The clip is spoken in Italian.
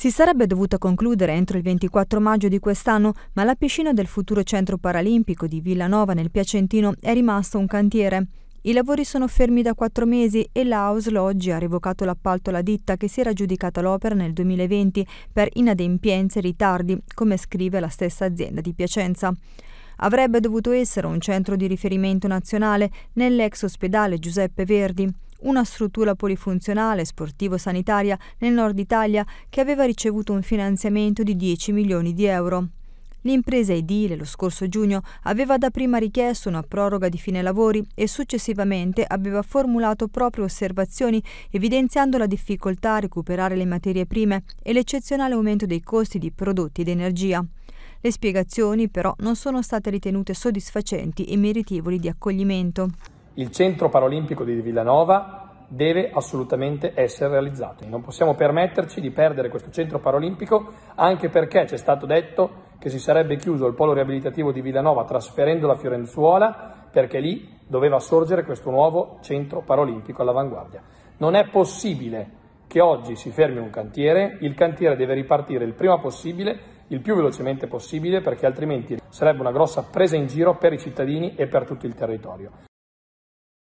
Si sarebbe dovuta concludere entro il 24 maggio di quest'anno, ma la piscina del futuro centro paralimpico di Villanova nel Piacentino è rimasto un cantiere. I lavori sono fermi da quattro mesi e la AUSL oggi ha revocato l'appalto alla ditta che si era giudicata l'opera nel 2020 per inadempienze e ritardi, come scrive la stessa azienda di Piacenza avrebbe dovuto essere un centro di riferimento nazionale nell'ex ospedale Giuseppe Verdi una struttura polifunzionale sportivo-sanitaria nel nord Italia che aveva ricevuto un finanziamento di 10 milioni di euro. L'impresa edile lo scorso giugno aveva dapprima richiesto una proroga di fine lavori e successivamente aveva formulato proprie osservazioni evidenziando la difficoltà a recuperare le materie prime e l'eccezionale aumento dei costi di prodotti ed energia. Le spiegazioni però non sono state ritenute soddisfacenti e meritevoli di accoglimento. Il centro paralimpico di Villanova deve assolutamente essere realizzato. Non possiamo permetterci di perdere questo centro paralimpico anche perché ci è stato detto che si sarebbe chiuso il polo riabilitativo di Villanova trasferendolo a Fiorenzuola perché lì doveva sorgere questo nuovo centro paralimpico all'avanguardia. Non è possibile che oggi si fermi un cantiere, il cantiere deve ripartire il prima possibile, il più velocemente possibile, perché altrimenti sarebbe una grossa presa in giro per i cittadini e per tutto il territorio.